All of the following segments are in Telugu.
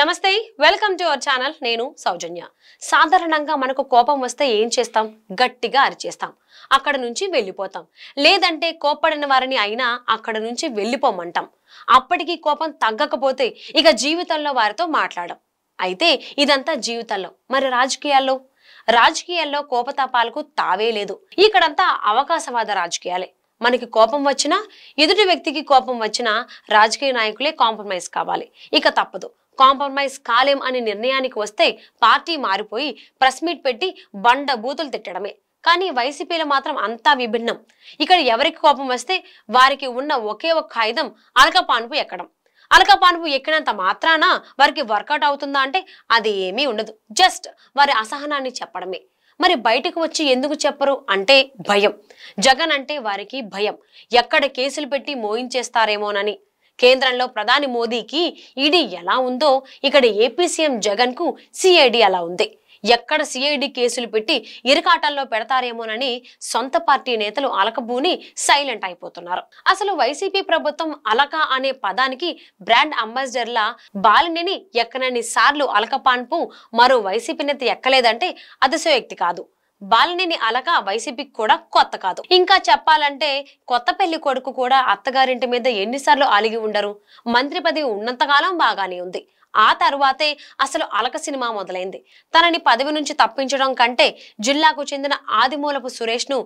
నమస్తే వెల్కమ్ టు అవర్ ఛానల్ నేను సౌజన్య సాధారణంగా మనకు కోపం వస్తే ఏం చేస్తాం గట్టిగా అరిచేస్తాం అక్కడ నుంచి వెళ్ళిపోతాం లేదంటే కోపడిన వారిని అయినా అక్కడ నుంచి వెళ్ళిపోమంటాం అప్పటికి కోపం తగ్గకపోతే ఇక జీవితంలో వారితో మాట్లాడం అయితే ఇదంతా జీవితంలో మరి రాజకీయాల్లో రాజకీయాల్లో కోపతాపాలకు తావే లేదు ఇక్కడంతా అవకాశవాద రాజకీయాలే మనకి కోపం వచ్చినా ఎదుటి వ్యక్తికి కోపం వచ్చినా రాజకీయ నాయకులే కాంప్రమైజ్ కావాలి ఇక తప్పదు కాంప్రమైజ్ కాలేం అనే నిర్ణయానికి వస్తే పార్టీ మారిపోయి ప్రెస్ మీట్ పెట్టి బండ బూతులు తిట్టడమే కానీ వైసీపీలో మాత్రం అంతా విభిన్నం ఇక్కడ ఎవరికి కోపం వస్తే వారికి ఉన్న ఒకే ఒక్క ఆయుధం అలకపానుపు ఎక్కడం అలకపానుపు ఎక్కినంత మాత్రాన వారికి వర్కౌట్ అవుతుందా అంటే అది ఏమీ ఉండదు జస్ట్ వారి అసహనాన్ని చెప్పడమే మరి బయటకు వచ్చి ఎందుకు చెప్పరు అంటే భయం జగన్ అంటే వారికి భయం ఎక్కడ కేసులు పెట్టి మోయించేస్తారేమోనని కేంద్రంలో ప్రధాని మోదీకి ఈడీ ఎలా ఉందో ఇక్కడ ఏపీ సీఎం జగన్ కు సిఐడి అలా ఉంది ఎక్కడ సిఐడి కేసులు పెట్టి ఇరుకాటల్లో పెడతారేమోనని సొంత పార్టీ నేతలు అలకబూని సైలెంట్ అయిపోతున్నారు అసలు వైసీపీ ప్రభుత్వం అలక అనే పదానికి బ్రాండ్ అంబాసిడర్ల బాలినిని ఎక్కనని సార్లు అలకపాన్పు మరో వైసీపీ నేత ఎక్కలేదంటే అతిశయోక్తి కాదు బాలినేని అలక వైసీపీకి కూడా కొత్త కాదు ఇంకా చెప్పాలంటే కొత్త పెళ్లి కొడుకు కూడా అత్తగారింటి మీద ఎన్నిసార్లు అలిగి ఉండరు మంత్రి పదవి ఉన్నంతకాలం బాగానే ఉంది ఆ తర్వాతే అసలు అలక సినిమా మొదలైంది తనని పదవి నుంచి తప్పించడం కంటే జిల్లాకు చెందిన ఆదిమూలపు సురేష్ను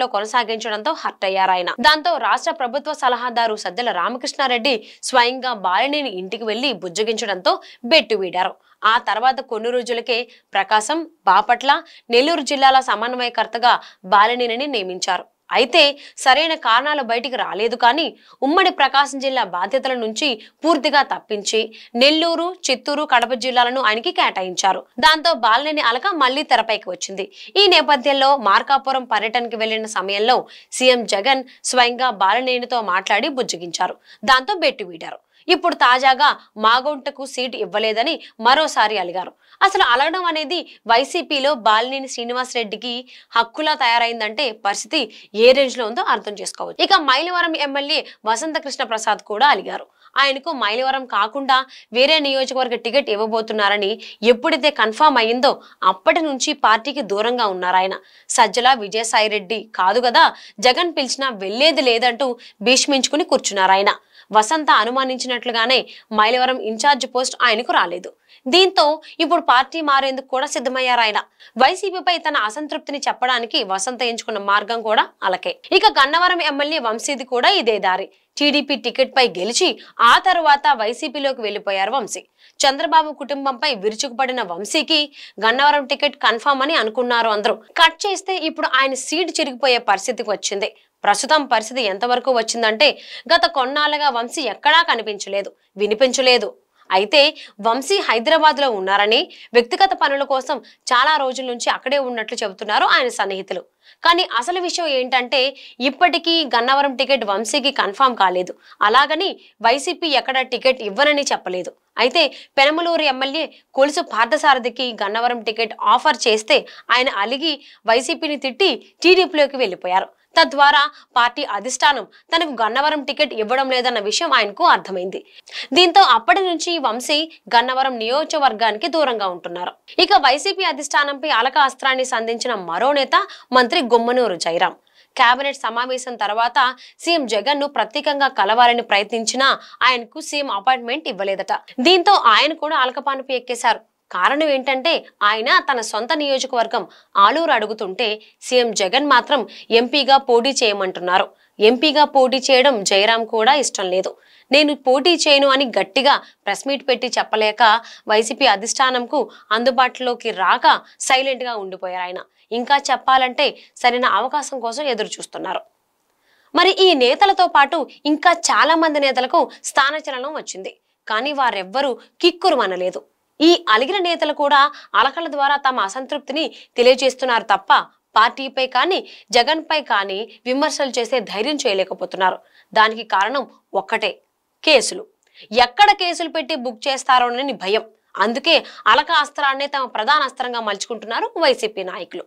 లో కొనసాగించడంతో హర్ట్ అయ్యారాయన దాంతో రాష్ట్ర ప్రభుత్వ సలహాదారు సజ్జల రామకృష్ణారెడ్డి స్వయంగా బాలినేని ఇంటికి వెళ్లి బుజ్జగించడంతో బెట్టు వీడారు ఆ తర్వాత కొన్ని రోజులకే ప్రకాశం బాపట్ల నెల్లూరు జిల్లాల సమన్వయకర్తగా బాలినేనిని నియమించారు అయితే సరైన కారణాలు బయటికి రాలేదు కానీ ఉమ్మడి ప్రకాశం జిల్లా బాధ్యతల నుంచి పూర్తిగా తప్పించి నెల్లూరు చిత్తూరు కడప జిల్లాలను ఆయనకి కేటాయించారు దాంతో బాలనేని అలక మళ్లీ తెరపైకి వచ్చింది ఈ నేపథ్యంలో మార్కాపురం పర్యటనకి వెళ్లిన సమయంలో సీఎం జగన్ స్వయంగా బాలనేనితో మాట్లాడి బుజ్జగించారు దాంతో బెట్టి వీడారు ఇప్పుడు తాజాగా మాగుంటకు సీటు ఇవ్వలేదని మరోసారి అలిగారు అసలు అలగడం అనేది వైసీపీలో బాలినేని శ్రీనివాసరెడ్డికి హక్కులా తయారైందంటే పరిస్థితి ఏ రేంజ్లో ఉందో అర్థం చేసుకోవచ్చు ఇక మైలవరం ఎమ్మెల్యే వసంతకృష్ణ ప్రసాద్ కూడా అలిగారు ఆయనకు మైలవరం కాకుండా వేరే నియోజకవర్గ టికెట్ ఇవ్వబోతున్నారని ఎప్పుడైతే కన్ఫామ్ అయ్యిందో అప్పటి నుంచి పార్టీకి దూరంగా ఉన్నారాయన సజ్జల విజయసాయిరెడ్డి కాదు కదా జగన్ పిలిచినా వెళ్లేది లేదంటూ భీష్మించుకుని కూర్చున్నారాయన వసంత అనుమానించినట్లుగానే మైలవరం ఇన్ఛార్జ్ పోస్ట్ ఆయనకు రాలేదు దీంతో ఇప్పుడు పార్టీ మారేందుకు కూడా సిద్ధమయ్యారు ఆయన వైసీపీపై తన అసంతృప్తిని చెప్పడానికి వసంత ఎంచుకున్న మార్గం కూడా అలకే ఇక గన్నవరం ఎమ్మెల్యే వంశీది కూడా ఇదే దారి టీడీపీ టికెట్పై గెలిచి ఆ తరువాత వైసీపీలోకి వెళ్లిపోయారు వంశీ చంద్రబాబు కుటుంబంపై విరుచుకుపడిన వంశీకి గన్నవరం టికెట్ కన్ఫామ్ అని అనుకున్నారు అందరూ కట్ చేస్తే ఇప్పుడు ఆయన సీట్ చిరిగిపోయే పరిస్థితికి వచ్చింది ప్రస్తుతం పరిస్థితి ఎంతవరకు వచ్చిందంటే గత కొన్నాళ్ళగా వంశీ ఎక్కడా కనిపించలేదు వినిపించలేదు అయితే వంశీ హైదరాబాద్లో ఉన్నారని వ్యక్తిగత పనుల కోసం చాలా రోజుల నుంచి అక్కడే ఉన్నట్లు చెబుతున్నారు ఆయన సన్నిహితులు కానీ అసలు విషయం ఏంటంటే ఇప్పటికీ గన్నవరం టికెట్ వంశీకి కన్ఫామ్ కాలేదు అలాగని వైసీపీ ఎక్కడ టికెట్ ఇవ్వనని చెప్పలేదు అయితే పెనమలూరు ఎమ్మెల్యే కొలుసు పార్థసారథికి గన్నవరం టికెట్ ఆఫర్ చేస్తే ఆయన అలిగి వైసీపీని తిట్టి టీడీపీలోకి వెళ్ళిపోయారు తద్వారా పార్టీ అధిష్టానం తనకు గన్నవరం టికెట్ ఇవ్వడం లేదన్న విషయం ఆయనకు అర్థమైంది దీంతో అప్పటి నుంచి వంశీ గన్నవరం నియోజకవర్గానికి దూరంగా ఉంటున్నారు ఇక వైసీపీ అధిష్టానంపై అలక అస్త్రాన్ని సంధించిన మరో నేత మంత్రి గుమ్మనూరు జైరాం కేబినెట్ సమావేశం తర్వాత సీఎం జగన్ ను ప్రత్యేకంగా కలవాలని ప్రయత్నించినా ఆయనకు సీఎం అపాయింట్మెంట్ ఇవ్వలేదట దీంతో ఆయన కూడా అలకపానుపు ఎక్కేశారు కారణం ఏంటంటే ఆయన తన సొంత నియోజకవర్గం ఆలూరు అడుగుతుంటే సీఎం జగన్ మాత్రం ఎంపీగా పోటీ చేయమంటున్నారు ఎంపీగా పోటీ చేయడం జయరాం కూడా ఇష్టం లేదు నేను పోటీ చేయను అని గట్టిగా ప్రెస్ మీట్ పెట్టి చెప్పలేక వైసీపీ అధిష్టానంకు అందుబాటులోకి రాక సైలెంట్గా ఉండిపోయారు ఆయన ఇంకా చెప్పాలంటే సరైన అవకాశం కోసం ఎదురు చూస్తున్నారు మరి ఈ నేతలతో పాటు ఇంకా చాలామంది నేతలకు స్థానచలనం వచ్చింది కానీ వారెవ్వరూ కిక్కురు అనలేదు ఈ అలిగిన నేతలు కూడా అలకల ద్వారా తమ అసంతృప్తిని తెలియజేస్తున్నారు తప్ప పార్టీపై కానీ జగన్పై కానీ విమర్శలు చేసే ధైర్యం చేయలేకపోతున్నారు దానికి కారణం ఒక్కటే కేసులు ఎక్కడ కేసులు పెట్టి బుక్ చేస్తారోనని భయం అందుకే అలక అస్త్రాన్నే తమ ప్రధాన అస్త్రంగా మలుచుకుంటున్నారు వైసీపీ నాయకులు